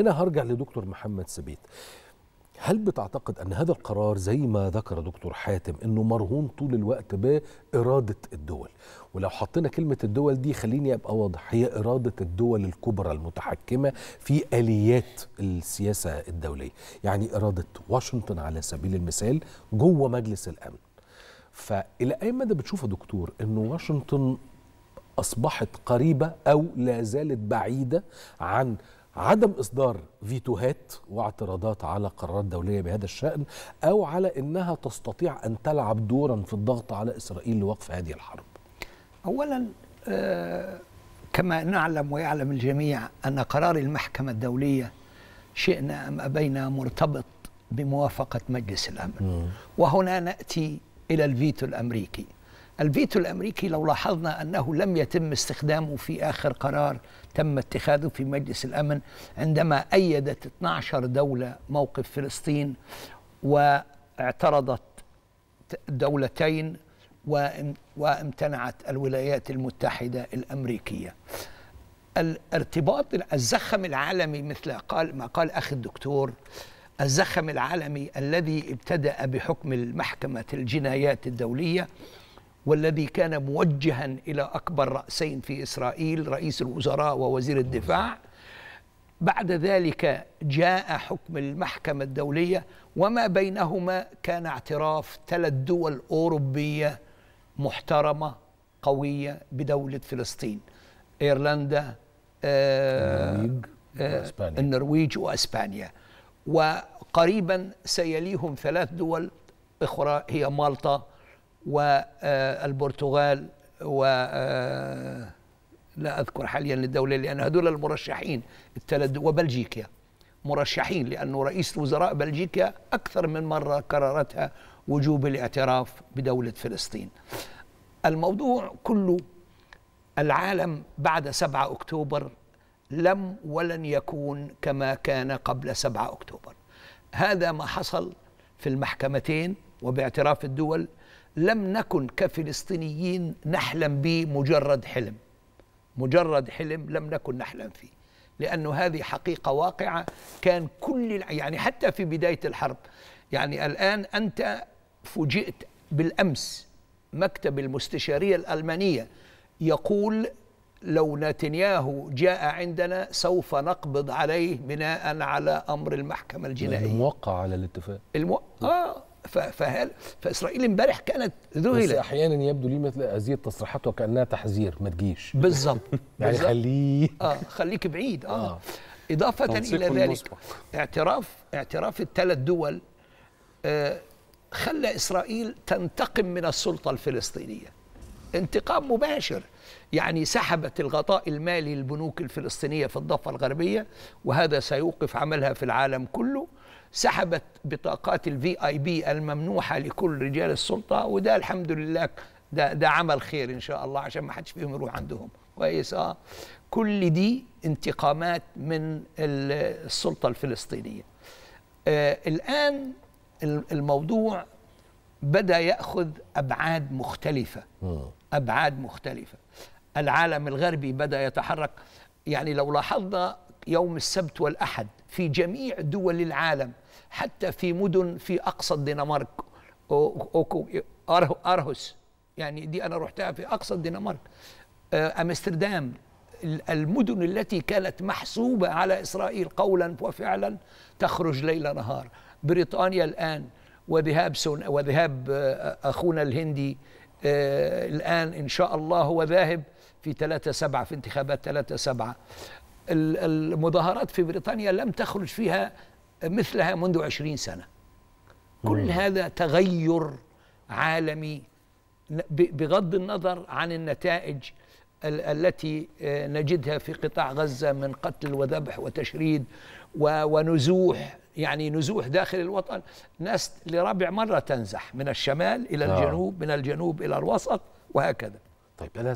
هنا هرجع لدكتور محمد سبيت هل بتعتقد ان هذا القرار زي ما ذكر دكتور حاتم انه مرهون طول الوقت باراده الدول ولو حطينا كلمه الدول دي خليني ابقى واضح هي اراده الدول الكبرى المتحكمه في اليات السياسه الدوليه يعني اراده واشنطن على سبيل المثال جوه مجلس الامن فالى اي مدى بتشوف يا دكتور انه واشنطن اصبحت قريبه او لا زالت بعيده عن عدم إصدار فيتوهات واعتراضات على قرارات دولية بهذا الشأن أو على أنها تستطيع أن تلعب دورا في الضغط على إسرائيل لوقف هذه الحرب أولا آه كما نعلم ويعلم الجميع أن قرار المحكمة الدولية شئنا أم أبينا مرتبط بموافقة مجلس الأمن م. وهنا نأتي إلى الفيتو الأمريكي الفيتو الامريكي لو لاحظنا انه لم يتم استخدامه في اخر قرار تم اتخاذه في مجلس الامن عندما ايدت 12 دوله موقف فلسطين واعترضت دولتين وامتنعت الولايات المتحده الامريكيه. الارتباط الزخم العالمي مثل قال ما قال اخي الدكتور الزخم العالمي الذي ابتدا بحكم المحكمه الجنايات الدوليه والذي كان موجها إلى أكبر رأسين في إسرائيل رئيس الوزراء ووزير الدفاع بعد ذلك جاء حكم المحكمة الدولية وما بينهما كان اعتراف ثلاث دول أوروبية محترمة قوية بدولة فلسطين إيرلندا آه النرويج, آه وأسبانيا. النرويج وأسبانيا وقريبا سيليهم ثلاث دول أخرى هي مالطا والبرتغال و آه، لا اذكر حاليا الدوله لان هذول المرشحين التلد وبلجيكا مرشحين لانه رئيس الوزراء بلجيكا اكثر من مره كررتها وجوب الاعتراف بدوله فلسطين. الموضوع كله العالم بعد 7 اكتوبر لم ولن يكون كما كان قبل 7 اكتوبر. هذا ما حصل في المحكمتين وباعتراف الدول لم نكن كفلسطينيين نحلم به مجرد حلم مجرد حلم لم نكن نحلم فيه لأنه هذه حقيقة واقعة كان كل يعني حتى في بداية الحرب يعني الآن أنت فوجئت بالأمس مكتب المستشارية الألمانية يقول لو نتنياهو جاء عندنا سوف نقبض عليه بناء على امر المحكمه الجنائيه الموقع على الاتفاق المو... اه فهل فاسرائيل امبارح كانت ذهلت بس احيانا يبدو لي مثل هذه التصريحات وكانها تحذير ما تجيش بالظبط يعني خليه اه خليك بعيد اه, آه. اضافه الى ذلك المصبح. اعتراف اعتراف الثلاث دول آه خلى اسرائيل تنتقم من السلطه الفلسطينيه انتقام مباشر يعني سحبت الغطاء المالي للبنوك الفلسطينية في الضفة الغربية وهذا سيوقف عملها في العالم كله سحبت بطاقات الفي اي بي الممنوحة لكل رجال السلطة وده الحمد لله ده, ده عمل خير إن شاء الله عشان ما حدش فيهم يروح عندهم كويس اه كل دي انتقامات من السلطة الفلسطينية آه الآن الموضوع بدا ياخذ ابعاد مختلفه ابعاد مختلفه العالم الغربي بدا يتحرك يعني لو لاحظنا يوم السبت والاحد في جميع دول العالم حتى في مدن في اقصى الدنمارك ارهس يعني دي انا رحتها في اقصى الدنمارك آه، امستردام المدن التي كانت محسوبه على اسرائيل قولا وفعلا تخرج ليل نهار بريطانيا الان وذهاب سون وذهاب آه، اخونا الهندي آه، الان ان شاء الله هو ذاهب في 3 7 في انتخابات 3 7 المظاهرات في بريطانيا لم تخرج فيها مثلها منذ 20 سنه كل هذا تغير عالمي بغض النظر عن النتائج التي آه، نجدها في قطاع غزة من قتل وذبح وتشريد ونزوح يعني نزوح داخل الوطن ناس لربع مرة تنزح من الشمال إلى نعم. الجنوب من الجنوب إلى الوسط وهكذا طيب أنا